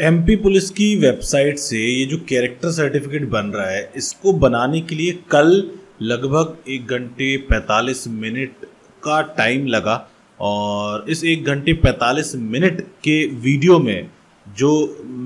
MP police की website से ये जो कैरेक्टर सर्टिफिकेट बन रहा है इसको बनाने के लिए कल लगभग एक घंटे 45 मिनट का टाइम लगा और इस एक घंटे 45 मिनट के वीडियो में जो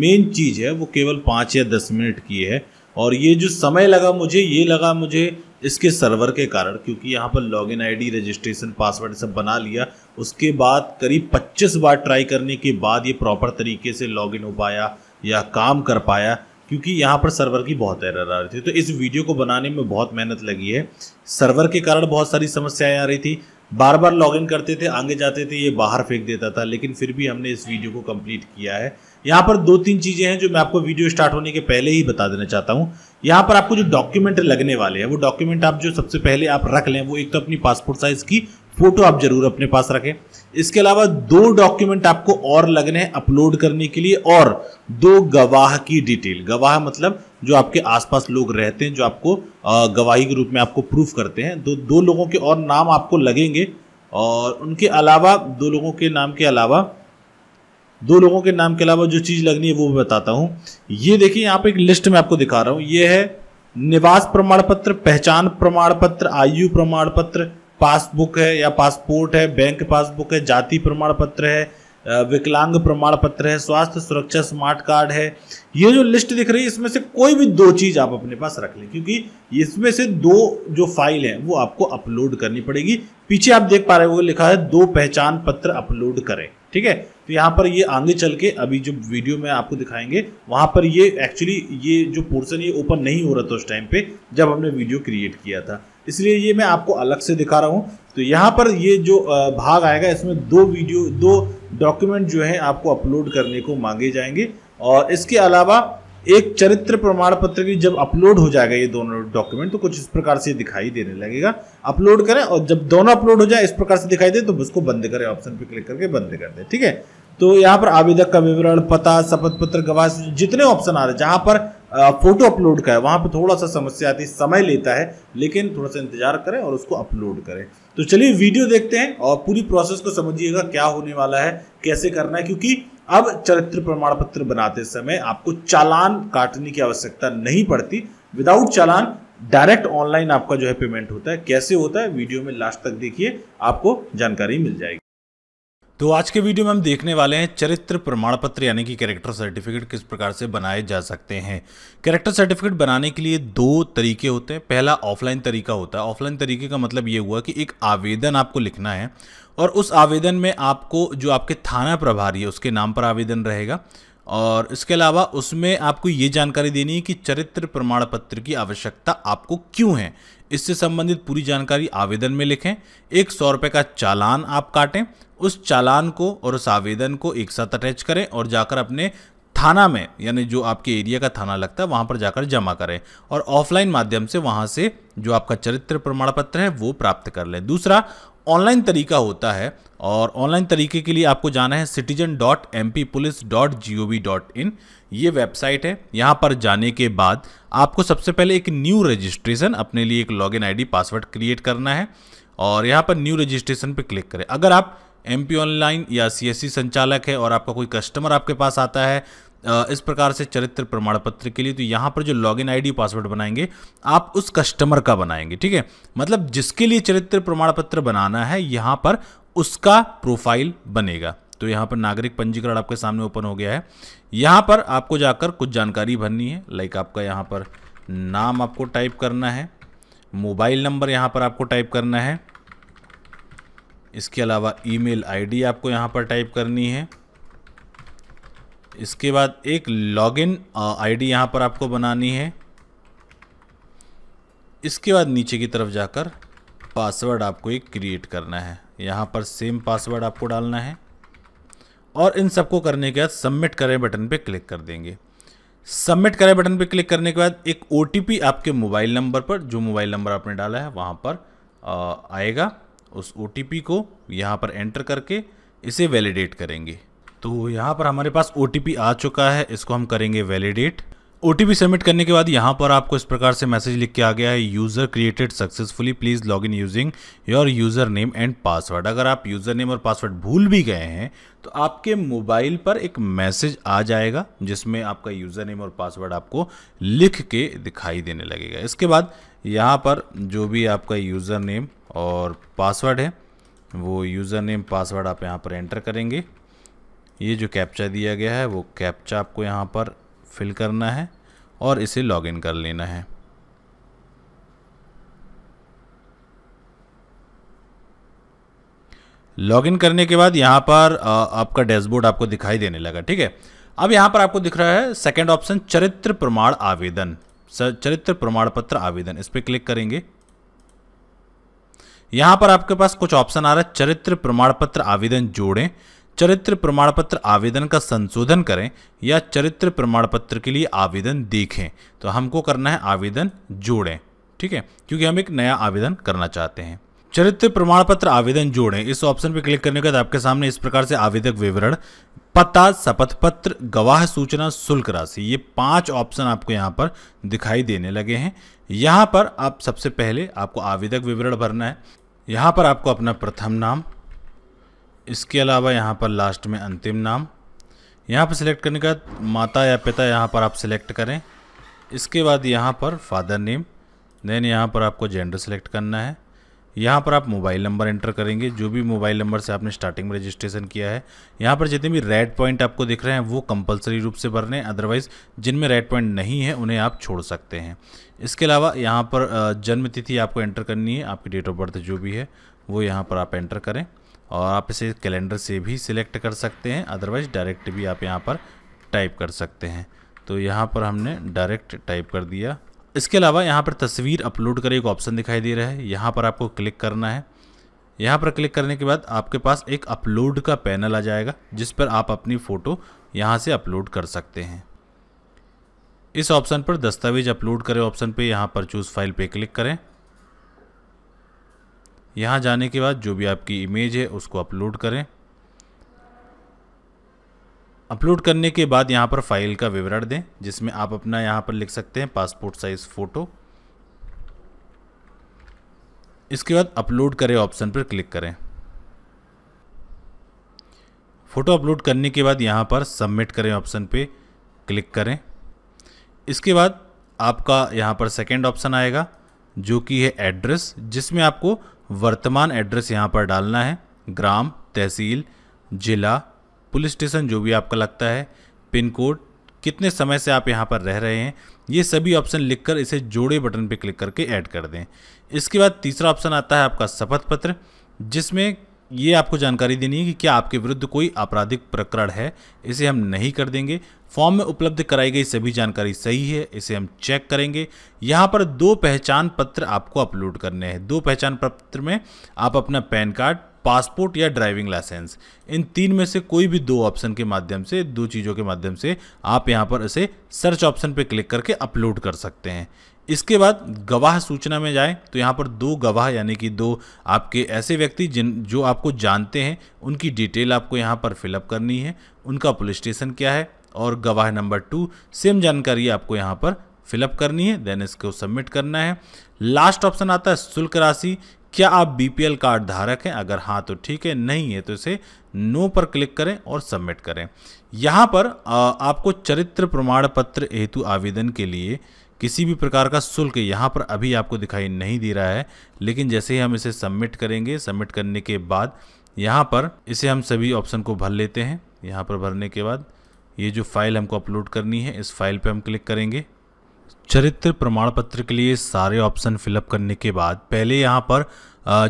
मेन चीज़ है वो केवल पाँच या दस मिनट की है और ये जो समय लगा मुझे ये लगा मुझे इसके सर्वर के कारण क्योंकि यहाँ पर लॉगिन आईडी रजिस्ट्रेशन पासवर्ड सब बना लिया उसके बाद करीब 25 बार ट्राई करने के बाद ये प्रॉपर तरीके से इन हो पाया या काम कर पाया क्योंकि यहाँ पर सर्वर की बहुत एरर आ रही थी तो इस वीडियो को बनाने में बहुत मेहनत लगी है सर्वर के कारण बहुत सारी समस्याएं आ रही थी बार बार लॉगिन करते थे आगे जाते थे ये बाहर फेंक देता था लेकिन फिर भी हमने इस वीडियो को कंप्लीट किया है यहाँ पर दो तीन चीज़ें हैं जो मैं आपको वीडियो स्टार्ट होने के पहले ही बता देना चाहता हूँ यहाँ पर आपको जो डॉक्यूमेंट लगने वाले हैं वो डॉक्यूमेंट आप जो सबसे पहले आप रख लें वो एक तो अपनी पासपोर्ट साइज़ की फ़ोटो आप ज़रूर अपने पास रखें इसके अलावा दो डॉक्यूमेंट आपको और लगने हैं अपलोड करने के लिए और दो गवाह की डिटेल गवाह मतलब जो आपके आसपास लोग रहते हैं जो आपको गवाही के रूप में आपको प्रूफ करते हैं दो दो लोगों के और नाम आपको लगेंगे और उनके अलावा दो लोगों के नाम के अलावा दो लोगों के नाम के अलावा जो चीज़ लगनी है वो मैं बताता हूँ ये देखिए यहाँ पे एक लिस्ट में आपको दिखा रहा हूँ ये है निवास प्रमाण पत्र पहचान प्रमाण पत्र आयु प्रमाण पत्र पासबुक है या पासपोर्ट है बैंक पासबुक है जाति प्रमाण पत्र है विकलांग प्रमाण पत्र है स्वास्थ्य सुरक्षा स्मार्ट कार्ड है ये जो लिस्ट दिख रही है इसमें से कोई भी दो चीज़ आप अपने पास रख लें क्योंकि इसमें से दो जो फाइल है वो आपको अपलोड करनी पड़ेगी पीछे आप देख पा रहे हो लिखा है दो पहचान पत्र अपलोड करें ठीक है तो यहाँ पर ये आगे चल के अभी जो वीडियो में आपको दिखाएंगे वहां पर ये एक्चुअली ये जो पोर्सन ये ओपन नहीं हो रहा था उस टाइम पे जब हमने वीडियो क्रिएट किया था इसलिए ये मैं आपको अलग से दिखा रहा हूँ तो यहाँ पर ये जो भाग आएगा इसमें दो वीडियो दो डॉक्यूमेंट जो है आपको अपलोड करने को मांगे जाएंगे और इसके अलावा एक चरित्र प्रमाण पत्र की जब अपलोड हो जाएगा ये दोनों डॉक्यूमेंट तो कुछ इस प्रकार से दिखाई देने लगेगा अपलोड करें और जब दोनों अपलोड हो जाए इस प्रकार से दिखाई दे तो उसको बंद करें ऑप्शन पे क्लिक करके बंद कर दें ठीक है तो यहाँ पर आवेदक का विवरण पता शपथ पत्र गवाह जितने ऑप्शन आ रहे हैं जहां पर फ़ोटो अपलोड का है वहाँ पर थोड़ा सा समस्या आती है समय लेता है लेकिन थोड़ा सा इंतज़ार करें और उसको अपलोड करें तो चलिए वीडियो देखते हैं और पूरी प्रोसेस को समझिएगा क्या होने वाला है कैसे करना है क्योंकि अब चरित्र प्रमाण पत्र बनाते समय आपको चालान काटने की आवश्यकता नहीं पड़ती विदाउट चालान डायरेक्ट ऑनलाइन आपका जो है पेमेंट होता है कैसे होता है वीडियो में लास्ट तक देखिए आपको जानकारी मिल जाएगी तो आज के वीडियो में हम देखने वाले हैं चरित्र प्रमाण पत्र यानी कि कैरेक्टर सर्टिफिकेट किस प्रकार से बनाए जा सकते हैं कैरेक्टर सर्टिफिकेट बनाने के लिए दो तरीके होते हैं पहला ऑफलाइन तरीका होता है ऑफलाइन तरीके का मतलब ये हुआ कि एक आवेदन आपको लिखना है और उस आवेदन में आपको जो आपके थाना प्रभारी है उसके नाम पर आवेदन रहेगा और इसके अलावा उसमें आपको ये जानकारी देनी है कि चरित्र प्रमाण पत्र की आवश्यकता आपको क्यों है इससे संबंधित पूरी जानकारी आवेदन में लिखें एक सौ रुपये का चालान आप काटें उस चालान को और उस आवेदन को एक साथ अटैच करें और जाकर अपने थाना में यानी जो आपके एरिया का थाना लगता है वहाँ पर जाकर जमा करें और ऑफलाइन माध्यम से वहाँ से जो आपका चरित्र प्रमाण पत्र है वो प्राप्त कर लें दूसरा ऑनलाइन तरीका होता है और ऑनलाइन तरीके के लिए आपको जाना है citizen dot M P police dot G O V dot in ये वेबसाइट है यहाँ पर जाने के बाद आपको सबसे पहले एक न्यू रजिस्ट्रेशन अपने लिए एक लॉगिन आईडी पासवर्ड क्रिएट करना है और यहाँ पर न्यू रजिस्ट्रेशन पर क्लिक करें अगर आप एम ऑनलाइन या सी संचालक है और आपका कोई कस्टमर आपके पास आता है इस प्रकार से चरित्र प्रमाण पत्र के लिए तो यहाँ पर जो लॉगिन आईडी पासवर्ड बनाएंगे आप उस कस्टमर का बनाएंगे ठीक है मतलब जिसके लिए चरित्र प्रमाण पत्र बनाना है यहाँ पर उसका प्रोफाइल बनेगा तो यहाँ पर नागरिक पंजीकरण आपके सामने ओपन हो गया है यहाँ पर आपको जाकर कुछ जानकारी भरनी है लाइक आपका यहाँ पर नाम आपको टाइप करना है मोबाइल नंबर यहाँ पर आपको टाइप करना है इसके अलावा ईमेल आईडी आपको यहाँ पर टाइप करनी है इसके बाद एक लॉगिन आईडी यहाँ पर आपको बनानी है इसके बाद नीचे की तरफ जाकर पासवर्ड आपको एक क्रिएट करना है यहाँ पर सेम पासवर्ड आपको डालना है और इन सबको करने के बाद सबमिट करें बटन पे क्लिक कर देंगे सबमिट करें बटन पे क्लिक करने के बाद एक ओ आपके मोबाइल नंबर पर जो मोबाइल नंबर आपने डाला है वहाँ पर आएगा उस ओ को यहाँ पर एंटर करके इसे वैलिडेट करेंगे तो यहाँ पर हमारे पास ओ आ चुका है इसको हम करेंगे वैलिडेट ओ सबमिट करने के बाद यहाँ पर आपको इस प्रकार से मैसेज लिख के आ गया है user created successfully please log in using your user name and password अगर आप यूज़र नेम और पासवर्ड भूल भी गए हैं तो आपके मोबाइल पर एक मैसेज आ जाएगा जिसमें आपका यूज़र नेम और पासवर्ड आपको लिख के दिखाई देने लगेगा इसके बाद यहाँ पर जो भी आपका यूज़र नेम और पासवर्ड है वो यूज़र नेम पासवर्ड आप यहाँ पर एंटर करेंगे ये जो कैप्चा दिया गया है वो कैप्चा आपको यहाँ पर फिल करना है और इसे लॉगिन कर लेना है लॉगिन करने के बाद यहाँ पर आपका डैशबोर्ड आपको दिखाई देने लगा ठीक है अब यहाँ पर आपको दिख रहा है सेकेंड ऑप्शन चरित्र प्रमाण आवेदन चरित्र प्रमाण पत्र आवेदन इस पर क्लिक करेंगे यहाँ पर आपके पास कुछ ऑप्शन आ रहा है चरित्र प्रमाण पत्र आवेदन जोड़ें चरित्र प्रमाण पत्र आवेदन का संशोधन करें या चरित्र प्रमाण पत्र के लिए आवेदन देखें तो हमको करना है आवेदन जोड़ें ठीक है क्योंकि हम एक नया आवेदन करना चाहते हैं चरित्र प्रमाण पत्र आवेदन जोड़ें इस ऑप्शन पर क्लिक करने के बाद आपके सामने इस प्रकार से आवेदक विवरण पता शपथ पत्र गवाह सूचना शुल्क राशि ये पांच ऑप्शन आपको यहाँ पर दिखाई देने लगे हैं यहाँ पर आप सबसे पहले आपको आवेदक विवरण भरना है यहाँ पर आपको अपना प्रथम नाम इसके अलावा यहाँ पर लास्ट में अंतिम नाम यहाँ पर सिलेक्ट करने के बाद माता या पिता यहाँ पर आप सिलेक्ट करें इसके बाद यहाँ पर फादर नेम देन यहाँ पर आपको जेंडर सिलेक्ट करना है यहाँ पर आप मोबाइल नंबर एंटर करेंगे जो भी मोबाइल नंबर से आपने स्टार्टिंग में रजिस्ट्रेशन किया है यहाँ पर जितने भी रेड पॉइंट आपको दिख रहे हैं वो कंपलसरी रूप से भरने हैं अदरवाइज़ जिनमें रेड पॉइंट नहीं है उन्हें आप छोड़ सकते हैं इसके अलावा यहाँ पर जन्म तिथि आपको एंटर करनी है आपकी डेट ऑफ बर्थ जो भी है वो यहाँ पर आप एंटर करें और आप इसे कैलेंडर से भी सिलेक्ट कर सकते हैं अदरवाइज़ डायरेक्ट भी आप यहाँ पर टाइप कर सकते हैं तो यहाँ पर हमने डायरेक्ट टाइप कर दिया इसके अलावा यहाँ पर तस्वीर अपलोड करें एक ऑप्शन दिखाई दे रहा है यहाँ पर आपको क्लिक करना है यहाँ पर क्लिक करने के बाद आपके पास एक अपलोड का पैनल आ जाएगा जिस पर आप अपनी फ़ोटो यहाँ से अपलोड कर सकते हैं इस ऑप्शन पर दस्तावेज अपलोड करें ऑप्शन पे यहाँ पर चूज़ फाइल पे क्लिक करें यहाँ जाने के बाद जो भी आपकी इमेज है उसको अपलोड करें अपलोड करने के बाद यहाँ पर फाइल का विवरण दें जिसमें आप अपना यहाँ पर लिख सकते हैं पासपोर्ट साइज़ फ़ोटो इसके बाद अपलोड करें ऑप्शन पर क्लिक करें फ़ोटो अपलोड करने के बाद यहाँ पर सबमिट करें ऑप्शन पे क्लिक करें इसके बाद आपका यहाँ पर सेकेंड ऑप्शन आएगा जो कि है एड्रेस जिसमें आपको वर्तमान एड्रेस यहाँ पर डालना है ग्राम तहसील ज़िला पुलिस स्टेशन जो भी आपका लगता है पिन कोड कितने समय से आप यहाँ पर रह रहे हैं ये सभी ऑप्शन लिखकर इसे जोड़े बटन पर क्लिक करके ऐड कर दें इसके बाद तीसरा ऑप्शन आता है आपका शपथ पत्र जिसमें ये आपको जानकारी देनी है कि क्या आपके विरुद्ध कोई आपराधिक प्रकरण है इसे हम नहीं कर देंगे फॉर्म में उपलब्ध कराई गई सभी जानकारी सही है इसे हम चेक करेंगे यहाँ पर दो पहचान पत्र आपको अपलोड करने हैं दो पहचान पत्र में आप अपना पैन कार्ड पासपोर्ट या ड्राइविंग लाइसेंस इन तीन में से कोई भी दो ऑप्शन के माध्यम से दो चीज़ों के माध्यम से आप यहाँ पर इसे सर्च ऑप्शन पर क्लिक करके अपलोड कर सकते हैं इसके बाद गवाह सूचना में जाएं तो यहाँ पर दो गवाह यानी कि दो आपके ऐसे व्यक्ति जिन जो आपको जानते हैं उनकी डिटेल आपको यहाँ पर फिलअप करनी है उनका पुलिस स्टेशन क्या है और गवाह नंबर टू सेम जानकारी आपको यहाँ पर फिलअप करनी है देन इसको सबमिट करना है लास्ट ऑप्शन आता है शुल्क राशि क्या आप बीपीएल कार्ड धारक हैं अगर हाँ तो ठीक है नहीं है तो इसे नो पर क्लिक करें और सबमिट करें यहाँ पर आपको चरित्र प्रमाण पत्र हेतु आवेदन के लिए किसी भी प्रकार का शुल्क यहाँ पर अभी आपको दिखाई नहीं दे रहा है लेकिन जैसे ही हम इसे सबमिट करेंगे सबमिट करने के बाद यहाँ पर इसे हम सभी ऑप्शन को भर लेते हैं यहाँ पर भरने के बाद ये जो फाइल हमको अपलोड करनी है इस फाइल पर हम क्लिक करेंगे चरित्र प्रमाण पत्र के लिए सारे ऑप्शन फिलअप करने के बाद पहले यहाँ पर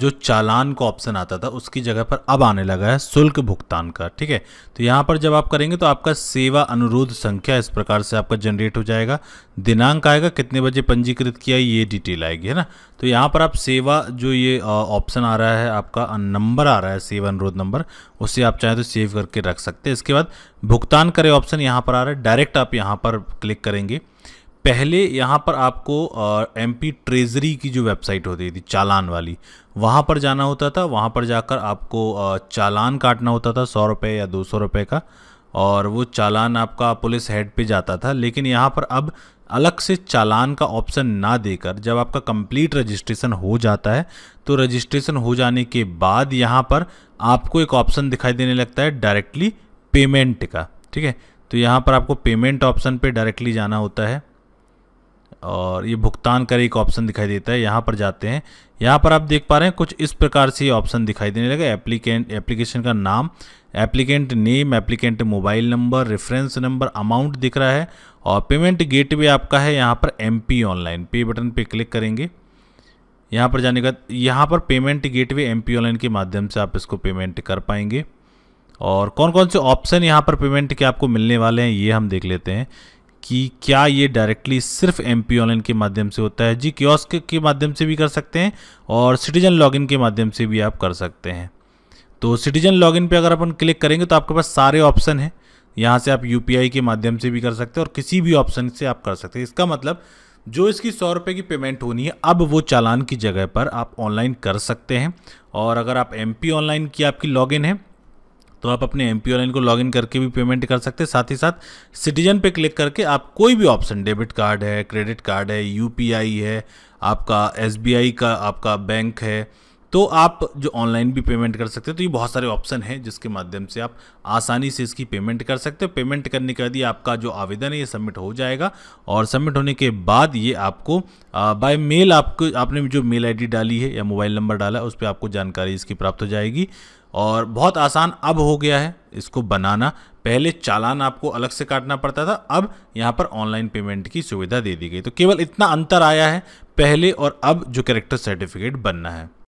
जो चालान का ऑप्शन आता था उसकी जगह पर अब आने लगा है शुल्क भुगतान का ठीक है तो यहाँ पर जब आप करेंगे तो आपका सेवा अनुरोध संख्या इस प्रकार से आपका जनरेट हो जाएगा दिनांक आएगा कितने बजे पंजीकृत किया ये डिटेल आएगी है ना तो यहाँ पर आप सेवा जो ये ऑप्शन आ रहा है आपका नंबर आ रहा है सेवा अनुरोध नंबर उसे आप चाहें तो सेव करके रख सकते हैं इसके बाद भुगतान करें ऑप्शन यहाँ पर आ रहा है डायरेक्ट आप यहाँ पर क्लिक करेंगे पहले यहाँ पर आपको एम पी ट्रेजरी की जो वेबसाइट होती थी चालान वाली वहाँ पर जाना होता था वहाँ पर जाकर आपको चालान काटना होता था सौ रुपये या दो सौ रुपये का और वो चालान आपका पुलिस हेड पे जाता था लेकिन यहाँ पर अब अलग से चालान का ऑप्शन ना देकर जब आपका कंप्लीट रजिस्ट्रेशन हो जाता है तो रजिस्ट्रेशन हो जाने के बाद यहाँ पर आपको एक ऑप्शन दिखाई देने लगता है डायरेक्टली पेमेंट का ठीक है तो यहाँ पर आपको पेमेंट ऑप्शन पे डायरेक्टली जाना होता है और ये भुगतान कर एक ऑप्शन दिखाई देता है यहाँ पर जाते हैं यहाँ पर आप देख पा रहे हैं कुछ इस प्रकार से ऑप्शन दिखाई देने लगा एप्लीकेंट एप्लीकेशन का नाम applicant name applicant mobile number reference number amount दिख रहा है और पेमेंट गेटवे आपका है यहाँ पर एम ऑनलाइन पे बटन पर क्लिक करेंगे यहाँ पर जाने का यहाँ पर पेमेंट गेटवे एम ऑनलाइन के माध्यम से आप इसको पेमेंट कर पाएंगे और कौन कौन से ऑप्शन यहाँ पर पेमेंट के आपको मिलने वाले हैं ये हम देख लेते हैं कि क्या ये डायरेक्टली सिर्फ एम ऑनलाइन के माध्यम से होता है जी क्योस्क के माध्यम से भी कर सकते हैं और सिटीजन लॉगिन के माध्यम से भी आप कर सकते हैं तो सिटीजन लॉगिन पे अगर अपन क्लिक करेंगे तो आपके पास सारे ऑप्शन हैं यहाँ से आप यू के माध्यम से भी कर सकते हैं और किसी भी ऑप्शन से आप कर सकते हैं इसका मतलब जो इसकी सौ रुपये की पेमेंट होनी है अब वो चालान की जगह पर आप ऑनलाइन कर सकते हैं और अगर आप एम ऑनलाइन की आपकी लॉगिन है तो आप अपने एम पी को लॉगिन करके भी पेमेंट कर सकते हैं साथ ही साथ सिटीजन पे क्लिक करके आप कोई भी ऑप्शन डेबिट कार्ड है क्रेडिट कार्ड है यू है आपका एस का आपका बैंक है तो आप जो ऑनलाइन भी पेमेंट कर सकते हो तो ये बहुत सारे ऑप्शन हैं जिसके माध्यम से आप आसानी से इसकी पेमेंट कर सकते हो पेमेंट करने के बाद ये आपका जो आवेदन है ये सबमिट हो जाएगा और सबमिट होने के बाद ये आपको बाय मेल आपको आपने जो मेल आईडी डाली है या मोबाइल नंबर डाला है उस पर आपको जानकारी इसकी प्राप्त हो जाएगी और बहुत आसान अब हो गया है इसको बनाना पहले चालान आपको अलग से काटना पड़ता था अब यहाँ पर ऑनलाइन पेमेंट की सुविधा दे दी गई तो केवल इतना अंतर आया है पहले और अब जो कैरेक्टर सर्टिफिकेट बनना है